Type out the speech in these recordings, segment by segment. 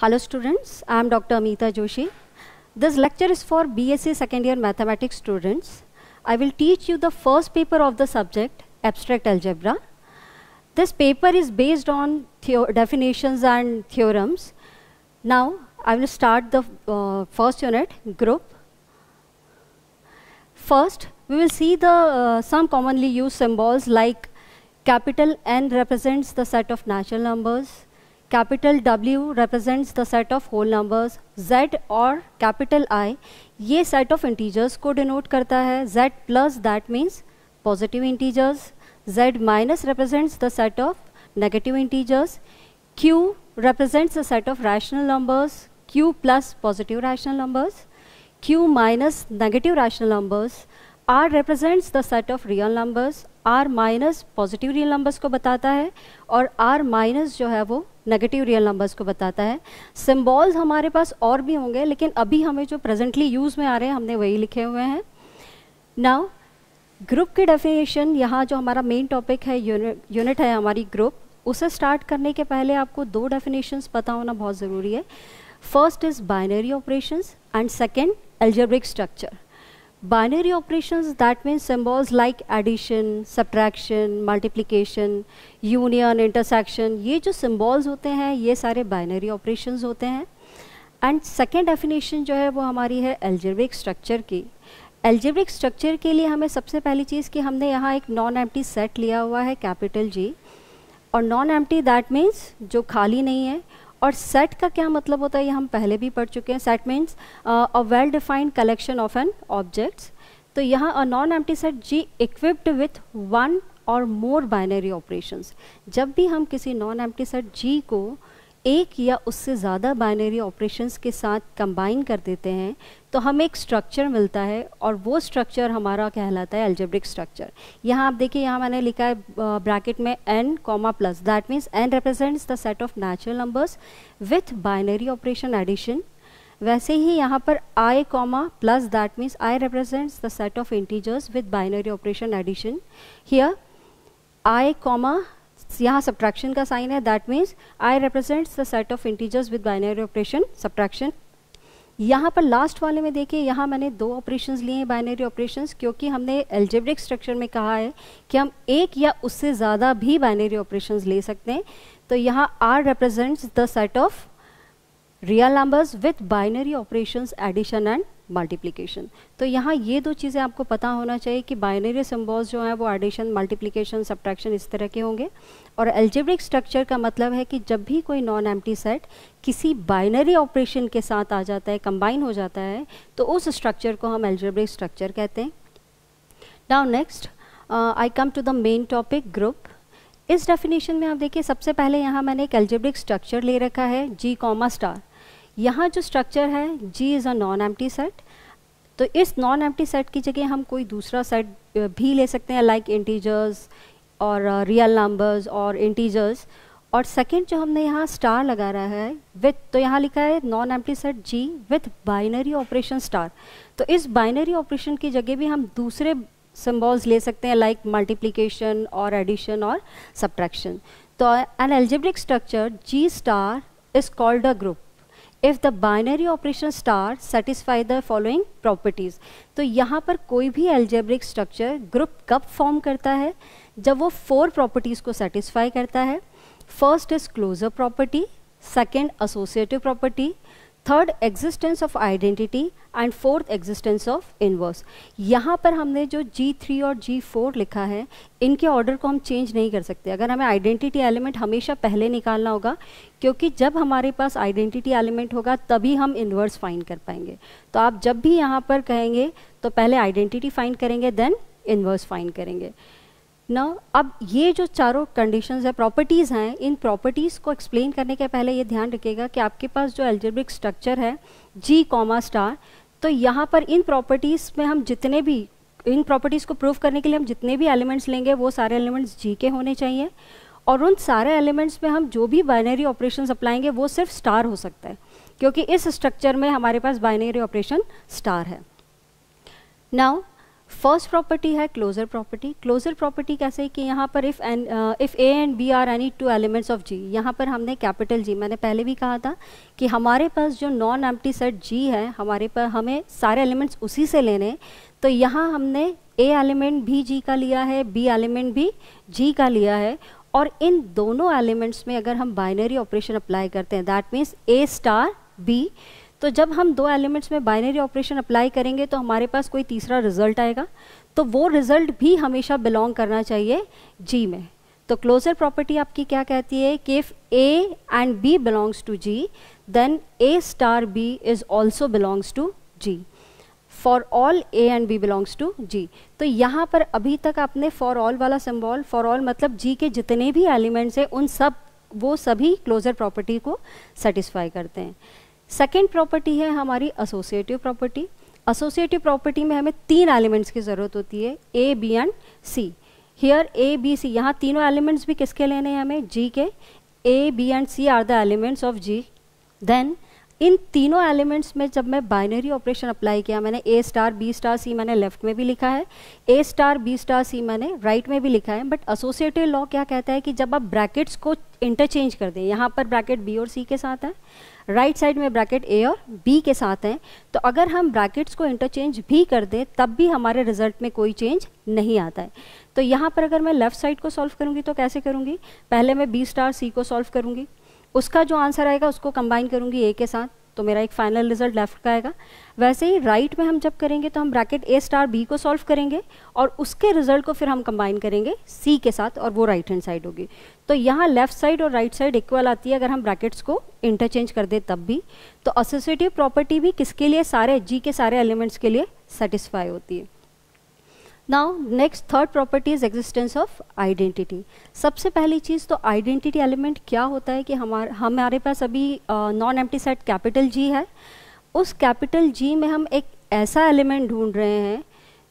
Hello students, I am Dr. Amita Joshi. This lecture is for BSc second year mathematics students. I will teach you the first paper of the subject, abstract algebra. This paper is based on definitions and theorems. Now, I will start the uh, first unit, group. First, we will see the uh, some commonly used symbols like capital N represents the set of natural numbers, capital W represents the set of whole numbers Z और capital I ये set of integers को denote करता है Z plus that means positive integers Z minus represents the set of negative integers Q represents the set of rational numbers Q plus positive rational numbers Q minus negative rational numbers R represents the set of real numbers R minus positive real numbers को बताता है और are minus जो है वो negative real numbers को बताता है सिम्बॉल्स हमारे पास और भी होंगे लेकिन अभी हमें जो प्रेजेंटली यूज़ में आ रहे हैं हमने वही लिखे हुए हैं नाउ ग्रुप के डेफिनेशन यहाँ जो हमारा मेन टॉपिक है यूनिट है हमारी ग्रुप उसे स्टार्ट करने के पहले आपको दो डेफिनेशंस पता होना बहुत ज़रूरी है first is binary operations and second algebraic structure binary operations that means symbols like addition subtraction multiplication union intersection ये जो symbols होते हैं ये सारे binary operations होते हैं एंड सेकेंड डेफिनेशन जो है वो हमारी है एल्जेब्रिक स्ट्रक्चर की एल्जेब्रिक स्ट्रक्चर के लिए हमें सबसे पहली चीज़ कि हमने यहाँ एक नॉन एम्प्टी सेट लिया हुआ है कैपिटल जी और नॉन एम्प्टी दैट मीन्स जो खाली नहीं है और सेट का क्या मतलब होता है ये हम पहले भी पढ़ चुके हैं set means a well defined collection of an objects तो यहाँ a non empty set G equipped with one और मोर बाइनरी ऑपरेशंस जब भी हम किसी नॉन एम्प्टी सेट जी को uh, एक या उससे ज़्यादा बाइनरी ऑपरेशंस के साथ कंबाइन कर देते हैं तो हमें एक स्ट्रक्चर मिलता है और वो स्ट्रक्चर हमारा कहलाता है एल्जेब्रिक स्ट्रक्चर यहाँ आप देखिए यहाँ मैंने लिखा है ब्रैकेट में N comma plus that means N represents the set of natural numbers with binary operation addition वैसे ही यहाँ पर I comma plus that means I represents the set of integers with binary operation addition here I comma यहाँ subtraction का sign है that means I represents the set of integers with binary operation subtraction यहाँ पर last वाले में देखिए यहाँ मैंने दो ऑपरेशन लिए हैं बाइनरी ऑपरेशन क्योंकि हमने एल्जेब्रिक स्ट्रक्चर में कहा है कि हम एक या उससे ज़्यादा भी बाइनरी ऑपरेशन ले सकते हैं तो यहाँ R represents the set of real numbers with binary operation addition and multiplication तो यहाँ ये दो चीज़ें आपको पता होना चाहिए कि बाइनरी सिम्बॉल्स जो हैं वो एडिशन मल्टीप्लिकेशन सब्ट्रैक्शन इस तरह के होंगे और एल्जेब्रिक स्ट्रक्चर का मतलब है कि जब भी कोई नॉन एम्प्टी सेट किसी बाइनरी ऑपरेशन के साथ आ जाता है कंबाइन हो जाता है तो उस स्ट्रक्चर को हम एल्जेब्रिक स्ट्रक्चर कहते हैं now next I come to the main topic group इस डेफिनेशन में आप देखिए सबसे पहले यहाँ मैंने एक एल्जेब्रिक स्ट्रक्चर ले रखा है जी कॉमा स्टार यहाँ जो स्ट्रक्चर है G is a non empty set तो इस नॉन एम्प्टी सेट की जगह हम कोई दूसरा सेट भी ले सकते हैं लाइक इंटीजर्स और रियल नंबर्स और इंटीजर्स और सेकंड जो हमने यहाँ स्टार लगा रहा है विथ तो यहाँ लिखा है non empty set G with binary operation star तो इस बाइनरी ऑपरेशन की जगह भी हम दूसरे सिम्बॉल्स ले सकते हैं लाइक मल्टीप्लीकेशन और एडिशन और सब्ट्रैक्शन तो an algebraic structure G star is called a group if the binary operation star satisfy the following properties तो यहाँ पर कोई भी एल्जेब्रिक स्ट्रक्चर ग्रुप कब फॉर्म करता है जब वो फोर प्रॉपर्टीज़ को सेटिस्फाई करता है first is closure property second associative property third existence of identity and fourth existence of inverse यहाँ पर हमने जो G3 और G4 लिखा है इनके ऑर्डर को हम चेंज नहीं कर सकते अगर हमें आइडेंटिटी एलिमेंट हमेशा पहले निकालना होगा क्योंकि जब हमारे पास आइडेंटिटी एलिमेंट होगा तभी हम इनवर्स फाइंड कर पाएंगे तो आप जब भी यहाँ पर कहेंगे तो पहले आइडेंटिटी फाइंड करेंगे देन इन्वर्स फाइंड करेंगे ना अब ये जो चारों कंडीशंस है प्रॉपर्टीज़ हैं इन प्रॉपर्टीज़ को एक्सप्लेन करने के पहले ये ध्यान रखिएगा कि आपके पास जो एल्जेब्रिक स्ट्रक्चर है जी कॉमा स्टार तो यहाँ पर इन प्रॉपर्टीज़ में हम जितने भी इन प्रॉपर्टीज़ को प्रूव करने के लिए हम जितने भी एलिमेंट्स लेंगे वो सारे एलिमेंट्स जी के होने चाहिए और उन सारे एलिमेंट्स में हम जो भी बाइनरी ऑपरेशन अप्लाएंगे वो सिर्फ स्टार हो सकता है क्योंकि इस स्ट्रक्चर में हमारे पास बाइनरी ऑपरेशन स्टार है नाउ फर्स्ट प्रॉपर्टी है क्लोजर प्रॉपर्टी क्लोजर प्रॉपर्टी कैसे कि यहाँ पर if an if A and B are any two elements of G यहाँ पर हमने कैपिटल जी मैंने पहले भी कहा था कि हमारे पास जो नॉन एम्प्टी सेट जी है हमारे पास हमें सारे एलिमेंट्स उसी से लेने तो यहाँ हमने ए एलिमेंट भी जी का लिया है बी एलिमेंट भी जी का लिया है और इन दोनों एलिमेंट्स में अगर हम बाइनरी ऑपरेशन अप्लाई करते हैं that means A star B तो जब हम दो एलिमेंट्स में बाइनरी ऑपरेशन अप्लाई करेंगे तो हमारे पास कोई तीसरा रिजल्ट आएगा तो वो रिजल्ट भी हमेशा बिलोंग करना चाहिए जी में तो क्लोजर प्रॉपर्टी आपकी क्या कहती है कि if A and B belongs to G then A star B is also belongs to G for all A and B belongs to G तो यहाँ पर अभी तक आपने फॉर ऑल वाला सिम्बॉल फॉर ऑल मतलब जी के जितने भी एलिमेंट्स हैं उन सब वो सभी क्लोजर प्रॉपर्टी को सेटिस्फाई करते हैं सेकेंड प्रॉपर्टी है हमारी एसोसिएटिव प्रॉपर्टी एसोसिएटिव प्रॉपर्टी में हमें तीन एलिमेंट्स की ज़रूरत होती है A B and C here A B C यहाँ तीनों एलिमेंट्स भी किसके लेने हैं हमें जी के A B and C are the elements of G then इन तीनों एलिमेंट्स में जब मैं बाइनरी ऑपरेशन अप्लाई किया मैंने A star B star C मैंने लेफ्ट में भी लिखा है A star B star C मैंने राइट right में भी लिखा है बट एसोसिएटिव लॉ क्या कहता है कि जब आप ब्रैकेट्स को इंटरचेंज कर दें यहाँ पर ब्रैकेट बी और सी के साथ है राइट साइड में ब्रैकेट ए और बी के साथ हैं तो अगर हम ब्रैकेट्स को इंटरचेंज भी कर दें तब भी हमारे रिजल्ट में कोई चेंज नहीं आता है तो यहाँ पर अगर मैं लेफ्ट साइड को सॉल्व करूँगी तो कैसे करूँगी पहले मैं बी स्टार सी को सॉल्व करूँगी उसका जो आंसर आएगा उसको कंबाइन करूँगी ए के साथ तो मेरा एक फाइनल रिजल्ट लेफ्ट का आएगा वैसे ही राइट right में हम जब करेंगे तो हम ब्रैकेट ए स्टार बी को सॉल्व करेंगे और उसके रिजल्ट को फिर हम कंबाइन करेंगे सी के साथ और वो राइट हैंड साइड होगी तो यहाँ लेफ्ट साइड और राइट साइड इक्वल आती है अगर हम ब्रैकेट्स को इंटरचेंज कर दें तब भी तो एसोसिएटिव प्रॉपर्टी भी किसके लिए सारे जी के सारे एलिमेंट्स के लिए सेटिस्फाई होती है now next third property is existence of identity सबसे पहली चीज़ तो आइडेंटिटी एलिमेंट क्या होता है कि हमारे हमारे पास अभी non empty set capital G है उस कैपिटल जी में हम एक ऐसा एलिमेंट ढूंढ रहे हैं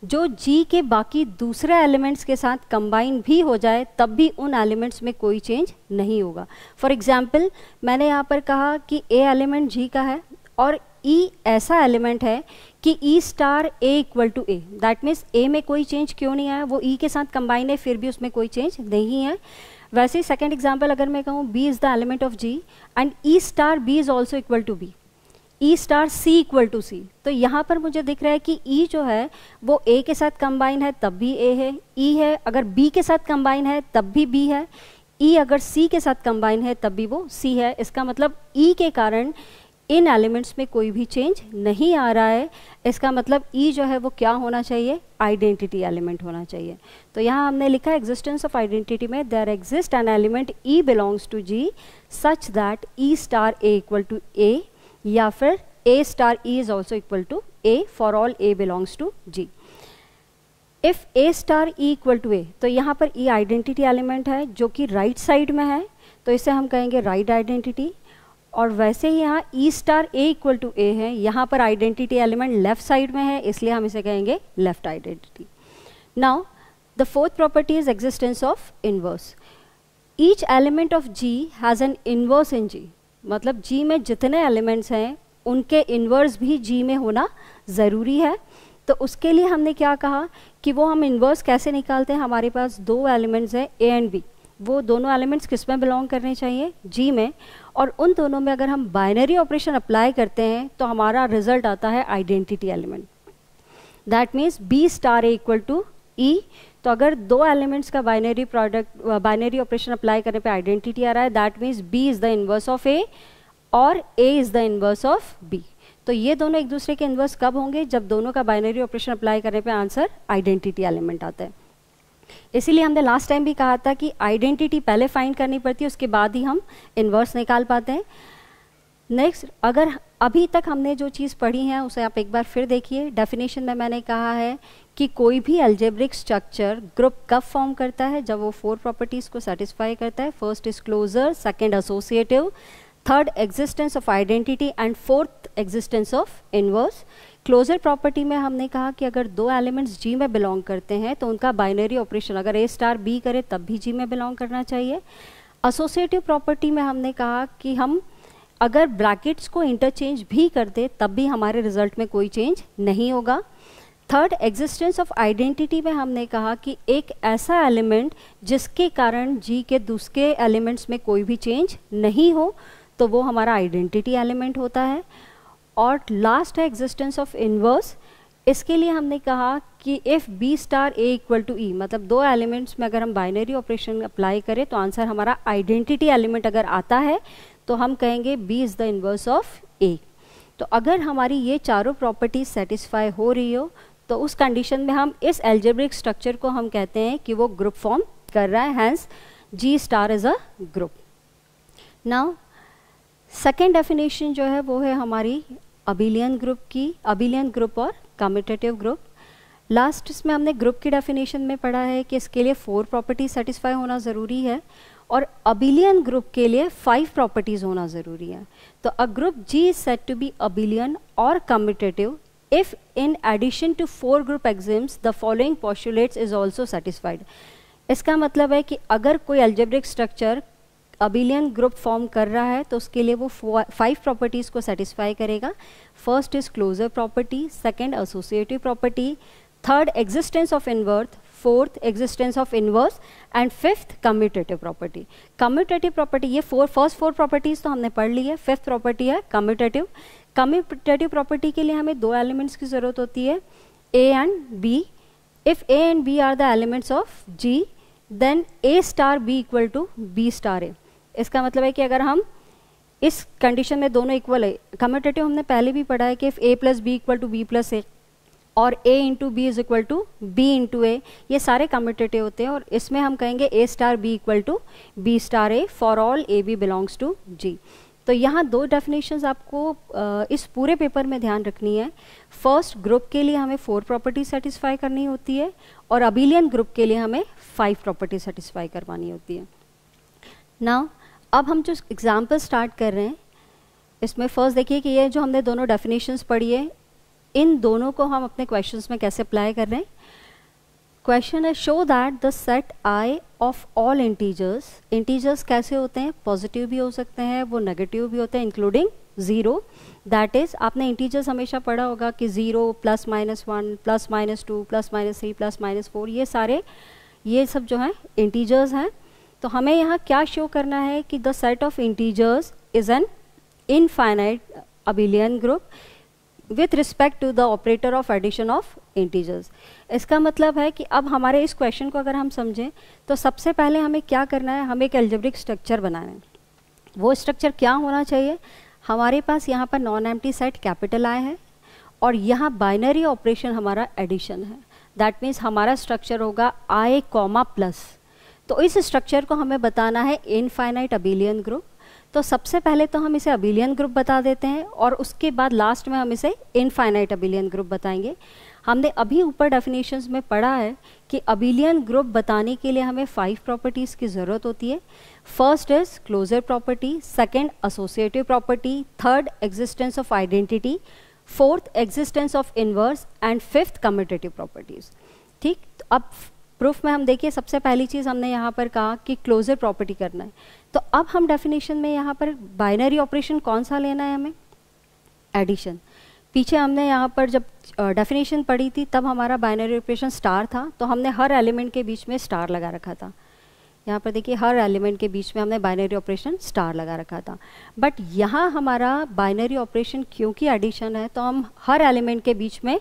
जो जी के बाकी दूसरे एलिमेंट्स के साथ कंबाइन भी हो जाए तब भी उन एलिमेंट्स में कोई चेंज नहीं होगा फॉर एग्जाम्पल मैंने यहाँ पर कहा कि ए एलिमेंट जी का है और ई e ऐसा एलिमेंट है कि E star A equal to A that means A में कोई चेंज क्यों नहीं आया वो ई e के साथ कंबाइन है फिर भी उसमें कोई चेंज नहीं है वैसे सेकेंड एग्जाम्पल अगर मैं कहूँ B is the element of G and E star B is also equal to B E star C equal to C तो यहाँ पर मुझे दिख रहा है कि ई e जो है वो ए के साथ कंबाइन है तब भी ए है ई e है अगर बी के साथ कंबाइन है तब भी बी है ई e अगर सी के साथ कंबाइन है तब भी वो सी है इसका मतलब ई e के कारण इन एलिमेंट्स में कोई भी चेंज नहीं आ रहा है इसका मतलब ई e जो है वो क्या होना चाहिए आइडेंटिटी एलिमेंट होना चाहिए तो यहाँ हमने लिखा एग्जिस्टेंस ऑफ आइडेंटिटी में there exist an element E belongs to G such that E star A equal to A या फिर A star E is also equal to A for all A belongs to G if A star E equal to A तो यहाँ पर ई identity element है जो कि right right side में है तो इसे हम कहेंगे राइट right आइडेंटिटी और वैसे ही यहाँ E star A equal to A है यहाँ पर आइडेंटिटी एलिमेंट लेफ्ट साइड में है इसलिए हम इसे कहेंगे left identity now the fourth property is existence of inverse each element of G has an inverse in G मतलब जी में जितने एलिमेंट्स हैं उनके इन्वर्स भी जी में होना ज़रूरी है तो उसके लिए हमने क्या कहा कि वो हम इन्वर्स कैसे निकालते हैं हमारे पास दो एलिमेंट्स हैं ए एंड बी वो दोनों एलिमेंट्स किस में बिलोंग करने चाहिए जी में और उन दोनों में अगर हम बाइनरी ऑपरेशन अप्लाई करते हैं तो हमारा रिजल्ट आता है identity element that means B star A equal to E तो अगर दो एलिमेंट्स का binary product binary operation apply करने पे आइडेंटिटी आ रहा है that means B is the inverse of A और A is the inverse of B तो ये दोनों एक दूसरे के इन्वर्स कब होंगे जब दोनों का बाइनरी ऑपरेशन अप्लाई करने पे आंसर आइडेंटिटी एलिमेंट आता है इसीलिए हमने लास्ट टाइम भी कहा था कि आइडेंटिटी पहले फाइंड करनी पड़ती है उसके बाद ही हम इन्वर्स निकाल पाते हैं नेक्स्ट अगर अभी तक हमने जो चीज़ पढ़ी है उसे आप एक बार फिर देखिए डेफिनेशन में मैंने कहा है कि कोई भी अल्जेब्रिक स्ट्रक्चर ग्रुप कब फॉर्म करता है जब वो फोर प्रॉपर्टीज़ को सेटिस्फाई करता है first closure second associative third existence of identity and fourth existence of inverse closure property में हमने कहा कि अगर दो एलिमेंट्स जी में बिलोंग करते हैं तो उनका बाइनरी ऑपरेशन अगर ए स्टार बी करे तब भी जी में बिलोंग करना चाहिए एसोसिएटिव प्रॉपर्टी में हमने कहा कि हम अगर ब्रैकेट्स को इंटरचेंज भी कर दे तब भी हमारे रिजल्ट में कोई चेंज नहीं होगा थर्ड एग्जिस्टेंस ऑफ आइडेंटिटी में हमने कहा कि एक ऐसा एलिमेंट जिसके कारण जी के दूसरे एलिमेंट्स में कोई भी चेंज नहीं हो तो वो हमारा आइडेंटिटी एलिमेंट होता है और लास्ट है एग्जिस्टेंस ऑफ इन्वर्स इसके लिए हमने कहा कि if B star A equal to E मतलब दो एलिमेंट्स में अगर हम बाइनरी ऑपरेशन अप्लाई करें तो आंसर हमारा आइडेंटिटी एलिमेंट अगर आता है तो हम कहेंगे B is the inverse of A तो अगर हमारी ये चारों प्रॉपर्टीज सेटिस्फाई हो रही हो तो उस कंडीशन में हम इस एल्जेब्रिक स्ट्रक्चर को हम कहते हैं कि वो ग्रुप फॉर्म कर रहा है hence G star is a group now second definition जो है वो है हमारी अबिलियन ग्रुप की अबिलियन ग्रुप और कम्यूटेटिव ग्रुप लास्ट इसमें हमने ग्रुप की डेफिनेशन में पढ़ा है कि इसके लिए फोर प्रॉपर्टी सेटिस्फाई होना ज़रूरी है और अबिलियन ग्रुप के लिए फाइव प्रॉपर्टीज़ होना ज़रूरी है तो a group G is said to be abelian और commutative if in addition to four group axioms the following postulates is also satisfied इसका मतलब है कि अगर कोई algebraic structure abelian group form कर रहा है तो उसके लिए वो फाइव प्रॉपर्टीज़ को सेटिस्फाई करेगा first is closure property second associative property third existence of inverse fourth existence of inverse and fifth commutative property commutative property ये फोर फर्स्ट फोर प्रॉपर्टीज़ तो हमने पढ़ ली है फिफ्थ प्रॉपर्टी है कम्यूटेटिव कम्यूटेटिव प्रॉपर्टी के लिए हमें दो एलिमेंट्स की ज़रूरत होती है A and B if A and B are the elements of G then A star B equal to B star A इसका मतलब है कि अगर हम इस कंडीशन में दोनों इक्वल है कम्यूटेटिव हमने पहले भी पढ़ा है कि A plus B equal to B plus A और A into B is equal to B into A ये सारे कम्यूटेटिव होते हैं और इसमें हम कहेंगे A star B equal to B star A for all A B belongs to G तो यहाँ दो डेफिनेशंस आपको इस पूरे पेपर में ध्यान रखनी है फर्स्ट ग्रुप के लिए हमें फोर प्रॉपर्टी सेटिस्फाई करनी होती है और अबिलियन ग्रुप के लिए हमें फाइव प्रॉपर्टी सेटिस्फाई करवानी होती है नाउ अब हम जो एग्ज़ाम्पल स्टार्ट कर रहे हैं इसमें फ़र्स्ट देखिए कि ये जो हमने दोनों डेफिनेशंस पढ़ी है इन दोनों को हम अपने क्वेश्चंस में कैसे अप्लाई कर रहे हैं क्वेश्चन है show that the set I of all integers integers कैसे होते हैं पॉजिटिव भी हो सकते हैं वो नेगेटिव भी होते हैं इंक्लूडिंग ज़ीरो दैट इज़ आपने इंटीजर्स हमेशा पढ़ा होगा कि zero plus minus one plus minus two plus minus three plus minus four ये सारे ये सब जो हैं इंटीजर्स हैं तो हमें यहाँ क्या शो करना है कि the set of integers is an infinite abelian group with respect to the operator of addition of integers इसका मतलब है कि अब हमारे इस क्वेश्चन को अगर हम समझें तो सबसे पहले हमें क्या करना है हमें एक एल्जेब्रिक स्ट्रक्चर बनाना है वो स्ट्रक्चर क्या होना चाहिए हमारे पास यहाँ पर नॉन एम्प्टी सेट कैपिटल आए हैं और यहाँ बाइनरी ऑपरेशन हमारा एडिशन है दैट मीन्स हमारा स्ट्रक्चर होगा आई कॉमा प्लस तो इस स्ट्रक्चर को हमें बताना है इनफाइनाइट अबिलियन ग्रुप तो सबसे पहले तो हम इसे अबिलियन ग्रुप बता देते हैं और उसके बाद लास्ट में हम इसे इनफाइनाइट अबिलियन ग्रुप बताएंगे हमने अभी ऊपर डेफिनेशन में पढ़ा है कि अबिलियन ग्रुप बताने के लिए हमें फाइव प्रॉपर्टीज़ की ज़रूरत होती है first is closure property second associative property third existence of identity fourth existence of inverse and fifth commutative properties ठीक तो अब प्रूफ में हम देखिए सबसे पहली चीज़ हमने यहाँ पर कहा कि क्लोजर प्रॉपर्टी करना है तो अब हम डेफिनेशन में यहाँ पर बाइनरी ऑपरेशन कौन सा लेना है हमें एडिशन पीछे हमने यहाँ पर जब डेफिनेशन पढ़ी थी तब हमारा बाइनरी ऑपरेशन स्टार था तो हमने हर एलिमेंट के बीच में स्टार लगा रखा था यहाँ पर देखिए हर एलिमेंट के बीच में हमने बाइनरी ऑपरेशन स्टार लगा रखा था बट यहाँ हमारा बाइनरी ऑपरेशन क्योंकि एडिशन है तो हम हर एलिमेंट के बीच में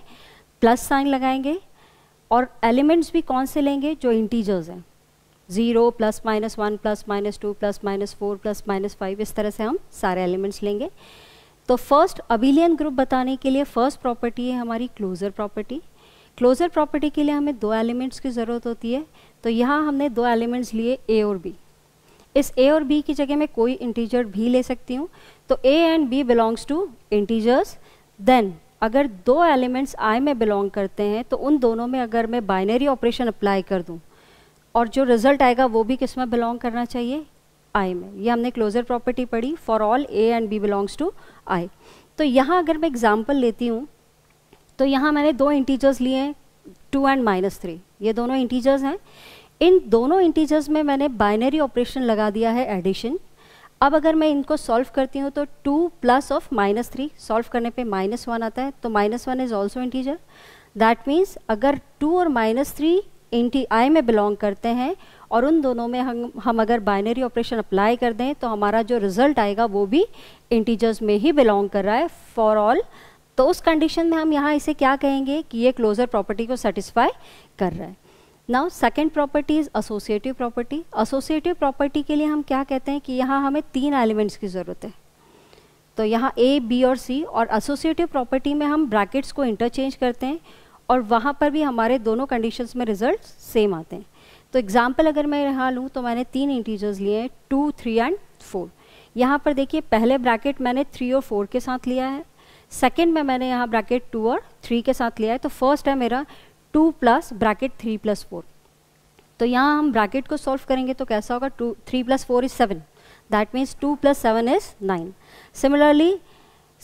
प्लस साइन लगाएंगे और एलिमेंट्स भी कौन से लेंगे जो इंटीजर्स हैं zero plus minus one plus minus two plus minus four plus minus five इस तरह से हम सारे एलिमेंट्स लेंगे तो फर्स्ट अबिलियन ग्रुप बताने के लिए फर्स्ट प्रॉपर्टी है हमारी क्लोज़र प्रॉपर्टी क्लोज़र प्रॉपर्टी के लिए हमें दो एलिमेंट्स की ज़रूरत होती है तो यहाँ हमने दो एलिमेंट्स लिए ए और बी इस ए और बी की जगह मैं कोई इंटीजर भी ले सकती हूँ तो A and B belongs to integers then अगर दो एलिमेंट्स आई में बिलोंग करते हैं तो उन दोनों में अगर मैं बाइनरी ऑपरेशन अप्लाई कर दूं और जो रिजल्ट आएगा वो भी किस में बिलोंग करना चाहिए आई में ये हमने क्लोजर प्रॉपर्टी पढ़ी for all A and B belongs to I तो यहाँ अगर मैं एग्जाम्पल लेती हूँ तो यहाँ मैंने दो इंटीजर्स लिए हैं टू एंड माइनस थ्री ये दोनों इंटीजर्स हैं इन दोनों इंटीजर्स में मैंने बाइनरी ऑपरेशन लगा दिया है एडिशन अब अगर मैं इनको सॉल्व करती हूँ तो two plus of minus three solve करने पे माइनस वन आता है तो minus one is also integer that means अगर टू और माइनस थ्री इंटी आई में बिलोंग करते हैं और उन दोनों में हम हम अगर बाइनरी ऑपरेशन अप्लाई कर दें तो हमारा जो रिजल्ट आएगा वो भी इंटीजर्स में ही बिलोंग कर रहा है फॉर ऑल तो उस कंडीशन में हम यहाँ इसे क्या कहेंगे कि ये क्लोजर प्रॉपर्टी को सेटिस्फाई कर रहा है now second property is associative property associative property के लिए हम क्या कहते हैं कि यहाँ हमें तीन एलिमेंट्स की ज़रूरत है तो यहाँ ए बी और सी और एसोसिएटिव प्रॉपर्टी में हम ब्रैकेट्स को इंटरचेंज करते हैं और वहाँ पर भी हमारे दोनों कंडीशंस में रिजल्ट सेम आते हैं तो एग्जाम्पल अगर मैं यहाँ लूँ तो मैंने तीन इंटीजर्स लिए हैं टू थ्री एंड फोर यहाँ पर देखिए पहले ब्रैकेट मैंने थ्री और फोर के साथ लिया है सेकेंड में मैंने यहाँ ब्रैकेट टू और थ्री के साथ लिया है तो फर्स्ट है मेरा two plus bracket three plus four तो यहाँ हम ब्रैकेट को सॉल्व करेंगे तो कैसा होगा two three plus four is seven that means two plus seven is nine similarly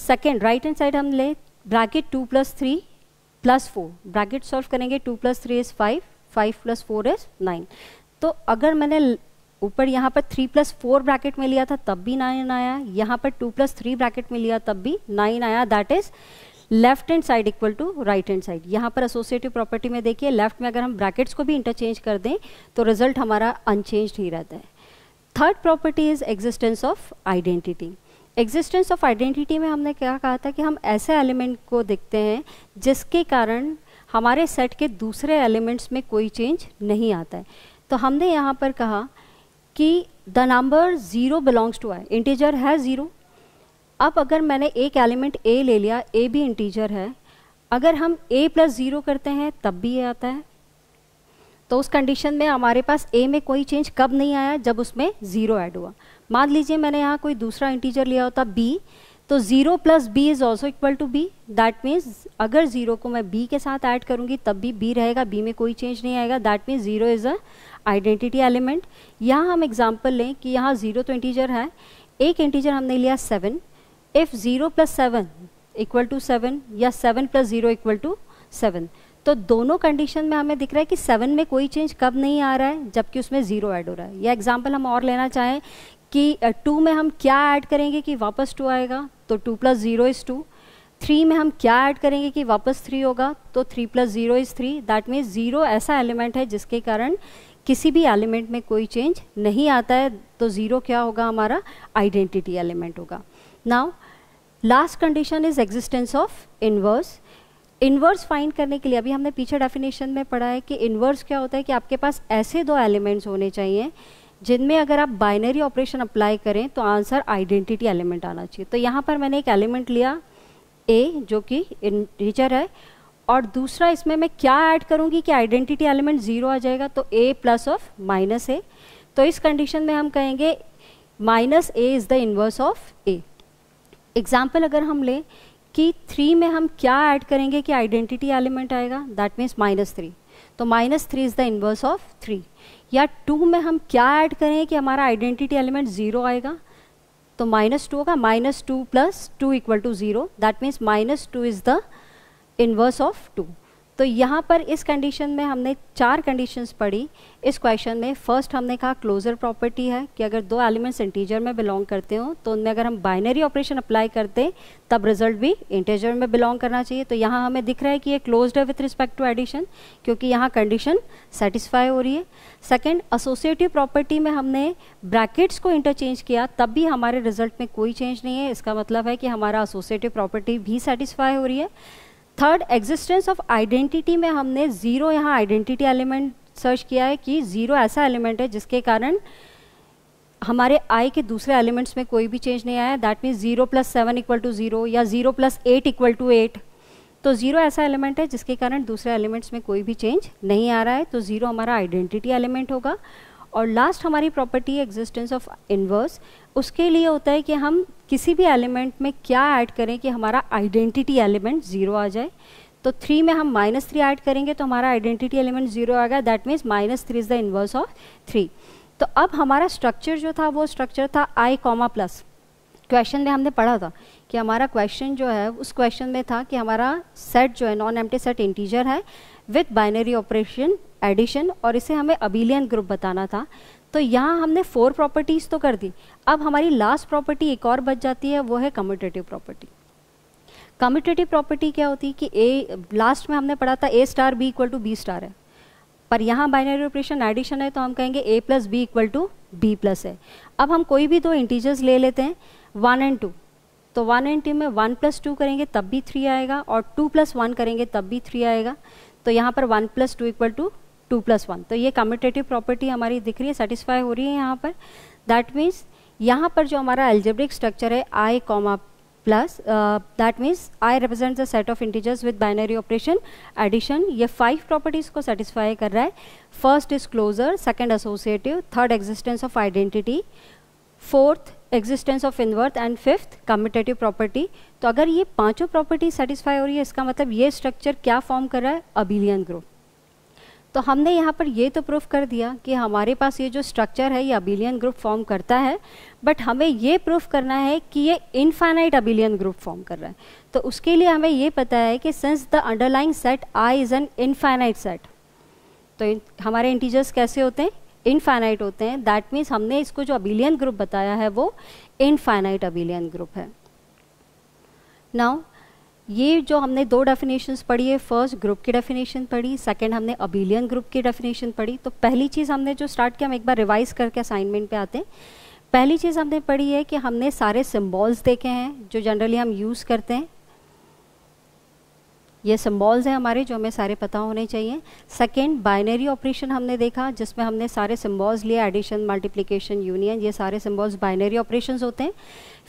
second right hand side हम ले bracket two plus three plus four bracket solve करेंगे two plus three is five five plus four is nine तो अगर मैंने ऊपर यहाँ पर three plus four bracket में लिया था तब भी नाइन आया यहाँ पर टू प्लस थ्री ब्रैकेट में लिया तब भी नाइन आया that is left hand side equal to right hand side यहाँ पर एसोसिएटिव प्रॉपर्टी में देखिए लेफ्ट में अगर हम ब्रैकेट्स को भी इंटरचेंज कर दें तो रिजल्ट हमारा अनचेंज ही रहता है third property is existence of identity existence of identity में हमने क्या कहा था कि हम ऐसे एलिमेंट को देखते हैं जिसके कारण हमारे सेट के दूसरे एलिमेंट्स में कोई चेंज नहीं आता है तो हमने यहाँ पर कहा कि the number zero belongs to I integer है ज़ीरो अब अगर मैंने एक एलिमेंट ए ले लिया ए भी इंटीजर है अगर हम ए प्लस ज़ीरो करते हैं तब भी ये आता है तो उस कंडीशन में हमारे पास ए में कोई चेंज कब नहीं आया जब उसमें ज़ीरो ऐड हुआ मान लीजिए मैंने यहाँ कोई दूसरा इंटीजर लिया होता बी तो zero plus B is also equal to B that means अगर ज़ीरो को मैं बी के साथ ऐड करूँगी तब भी बी रहेगा बी में कोई चेंज नहीं आएगा that means zero is a identity element यहाँ हम एग्जाम्पल लें कि यहाँ ज़ीरो तो इंटीजर है एक इंटीजर हमने लिया seven if zero plus seven equal to seven या seven plus zero equal to seven तो दोनों कंडीशन में हमें दिख रहा है कि सेवन में कोई चेंज कब नहीं आ रहा है जबकि उसमें ज़ीरो ऐड हो रहा है या एग्जाम्पल हम और लेना चाहें कि टू में हम क्या ऐड करेंगे कि वापस टू आएगा तो two plus zero is two three में हम क्या ऐड करेंगे कि वापस थ्री होगा तो three plus zero is three that means zero ऐसा एलिमेंट है जिसके कारण किसी भी एलिमेंट में कोई चेंज नहीं आता है तो ज़ीरो क्या होगा हमारा आइडेंटिटी एलिमेंट होगा now last condition is existence of inverse inverse find करने के लिए अभी हमने पीछे डेफिनेशन में पढ़ा है कि इनवर्स क्या होता है कि आपके पास ऐसे दो एलिमेंट्स होने चाहिए जिनमें अगर आप बाइनरी ऑपरेशन अप्लाई करें तो आंसर आइडेंटिटी एलिमेंट आना चाहिए तो यहाँ पर मैंने एक एलिमेंट लिया ए जो कि इंटीजर है और दूसरा इसमें मैं क्या ऐड करूँगी कि आइडेंटिटी एलिमेंट ज़ीरो आ जाएगा तो A plus of minus A तो इस कंडीशन में हम कहेंगे minus A is the inverse of A example अगर हम लें कि थ्री में हम क्या ऐड करेंगे कि आइडेंटिटी एलिमेंट आएगा दैट मीन्स माइनस थ्री तो minus three is the inverse of three या टू में हम क्या ऐड करें कि हमारा आइडेंटिटी एलिमेंट ज़ीरो आएगा तो माइनस टू होगा minus two plus two equal to zero that means minus two is the inverse of two तो यहाँ पर इस कंडीशन में हमने चार कंडीशंस पढ़ी इस क्वेश्चन में फर्स्ट हमने कहा क्लोजर प्रॉपर्टी है कि अगर दो एलिमेंट्स इंटीजर में बिलोंग करते हो तो उनमें अगर हम बाइनरी ऑपरेशन अप्लाई करते तब रिजल्ट भी इंटीजर में बिलोंग करना चाहिए तो यहाँ हमें दिख रहा है कि ये क्लोज है विथ रिस्पेक्ट टू एडिशन क्योंकि यहाँ कंडीशन सेटिस्फाई हो रही है सेकेंड असोसिएटिव प्रॉपर्टी में हमने ब्रैकेट्स को इंटरचेंज किया तब भी हमारे रिजल्ट में कोई चेंज नहीं है इसका मतलब है कि हमारा असोसिएटिव प्रॉपर्टी भी सेटिस्फाई हो रही है थर्ड एग्जिस्टेंस ऑफ आइडेंटिटी में हमने ज़ीरो यहाँ आइडेंटिटी एलिमेंट सर्च किया है कि ज़ीरो ऐसा एलिमेंट है जिसके कारण हमारे आई के दूसरे एलिमेंट्स में कोई भी चेंज नहीं आया that means zero plus seven equal to zero या zero plus eight equal to eight तो जीरो ऐसा एलिमेंट है जिसके कारण दूसरे एलिमेंट्स में कोई भी चेंज नहीं आ रहा है तो जीरो हमारा आइडेंटिटी एलिमेंट होगा और लास्ट हमारी प्रॉपर्टी है एग्जिस्टेंस ऑफ इन्वर्स उसके लिए होता है कि हम किसी भी एलिमेंट में क्या ऐड करें कि हमारा आइडेंटिटी एलिमेंट ज़ीरो आ जाए तो थ्री में हम माइनस थ्री ऐड करेंगे तो हमारा आइडेंटिटी एलिमेंट जीरो आ गया that means minus three is the inverse of three तो अब हमारा स्ट्रक्चर जो था वो स्ट्रक्चर था आई कॉमा प्लस क्वेश्चन में हमने पढ़ा था कि हमारा क्वेश्चन जो है उस क्वेश्चन में था कि हमारा सेट जो है नॉन एम्प्टी सेट इंटीजर है विथ बाइनरी ऑपरेशन एडिशन और इसे हमें अबिलियन ग्रुप बताना था तो यहाँ हमने फोर प्रॉपर्टीज़ तो कर दी अब हमारी लास्ट प्रॉपर्टी एक और बच जाती है वो है कम्यूटेटिव प्रॉपर्टी कम्यूटेटिव प्रॉपर्टी क्या होती है कि ए लास्ट में हमने पढ़ा था A star B equal to B star है पर यहाँ बाइनरी ऑपरेशन एडिशन है तो हम कहेंगे A plus B equal to B plus है अब हम कोई भी दो इंटीजर्स ले लेते हैं वन एंड टू तो वन एंड टू में वन प्लस टू करेंगे तब भी थ्री आएगा और टू प्लस वन करेंगे तब भी थ्री आएगा तो यहाँ पर one plus two equal to two plus one तो ये कम्यूटेटिव प्रॉपर्टी हमारी दिख रही है सेटिस्फाई हो रही है यहाँ पर दैट मीन्स यहाँ पर जो हमारा एल्जेब्रिक स्ट्रक्चर है I comma plus that means I represent the set of integers with binary operation addition ये फाइव प्रॉपर्टीज़ को सेटिस्फाई कर रहा है first is closure second associative third existence of identity fourth existence of inverse and fifth commutative property तो अगर ये पांचों property satisfy हो रही है इसका मतलब ये स्ट्रक्चर क्या फॉर्म कर रहा है अबिलियन ग्रुप तो हमने यहाँ पर ये तो प्रूफ कर दिया कि हमारे पास ये जो स्ट्रक्चर है ये अबिलियन ग्रुप फॉर्म करता है बट हमें ये प्रूफ करना है कि ये इनफाइनाइट अबिलियन ग्रुप फॉर्म कर रहा है तो उसके लिए हमें ये पता है कि since the underlying set I is an infinite set तो हमारे इंटीजर्स कैसे होते हैं इनफाइनाइट होते हैं दैट मीन्स हमने इसको जो अबिलियन ग्रुप बताया है वो इनफाइनाइट अबिलियन ग्रुप है नाउ ये जो हमने दो डेफिनेशंस पढ़ी है फर्स्ट ग्रुप की डेफिनेशन पढ़ी सेकंड हमने अबिलियन ग्रुप की डेफिनेशन पढ़ी तो पहली चीज़ हमने जो स्टार्ट किया हम एक बार रिवाइज करके असाइनमेंट पे आते हैं पहली चीज़ हमने पढ़ी है कि हमने सारे सिम्बॉल्स देखे हैं जो जनरली हम यूज़ करते हैं ये सिम्बॉल्स हैं हमारे जो हमें सारे पता होने चाहिए सेकेंड बाइनरी ऑपरेशन हमने देखा जिसमें हमने सारे सिम्बॉल्स लिए एडिशन मल्टीप्लिकेशन यूनियन ये सारे सिम्बॉल्स बाइनरी ऑपरेशन होते हैं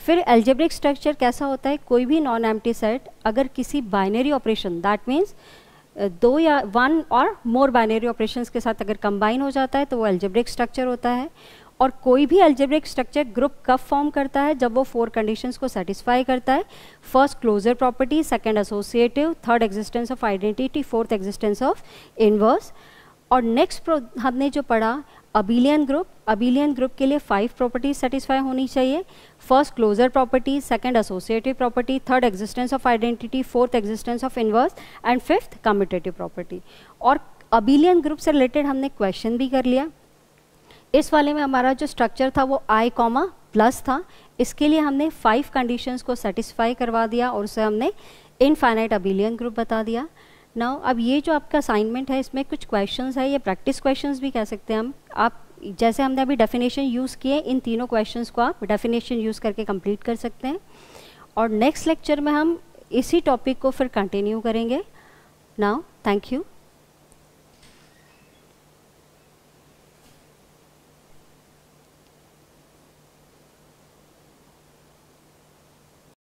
फिर एल्जेब्रिक स्ट्रक्चर कैसा होता है कोई भी नॉन एम्प्टी सेट अगर किसी बाइनरी ऑपरेशन दैट मीन्स दो या वन और मोर बाइनरी ऑपरेशंस के साथ अगर कंबाइन हो जाता है तो वो एल्जेब्रिक स्ट्रक्चर होता है और कोई भी अल्जेब्रिक स्ट्रक्चर ग्रुप कब फॉर्म करता है जब वो फोर कंडीशंस को सेटिस्फाई करता है first closure property second associative third existence of identity fourth existence of inverse और नेक्स्ट हमने जो पढ़ा अबिलियन ग्रुप अबिलियन ग्रुप के लिए फाइव प्रॉपर्टीज सेटिस्फाई होनी चाहिए first closure property second associative property third existence of identity fourth existence of inverse and fifth commutative property और abelian group से रिलेटेड हमने क्वेश्चन भी कर लिया इस वाले में हमारा जो स्ट्रक्चर था वो आई कॉमा प्लस था इसके लिए हमने फाइव कंडीशंस को सेटिस्फाई करवा दिया और उसे हमने इनफाइनाइट अबिलियन ग्रुप बता दिया नाउ अब ये जो आपका असाइनमेंट है इसमें कुछ क्वेश्चंस है या प्रैक्टिस क्वेश्चंस भी कह सकते हैं हम आप जैसे हमने अभी डेफिनेशन यूज़ किए इन तीनों क्वेश्चंस को आप डेफिनेशन यूज़ करके कंप्लीट कर सकते हैं और नेक्स्ट लेक्चर में हम इसी टॉपिक को फिर कंटिन्यू करेंगे नाउ थैंक यू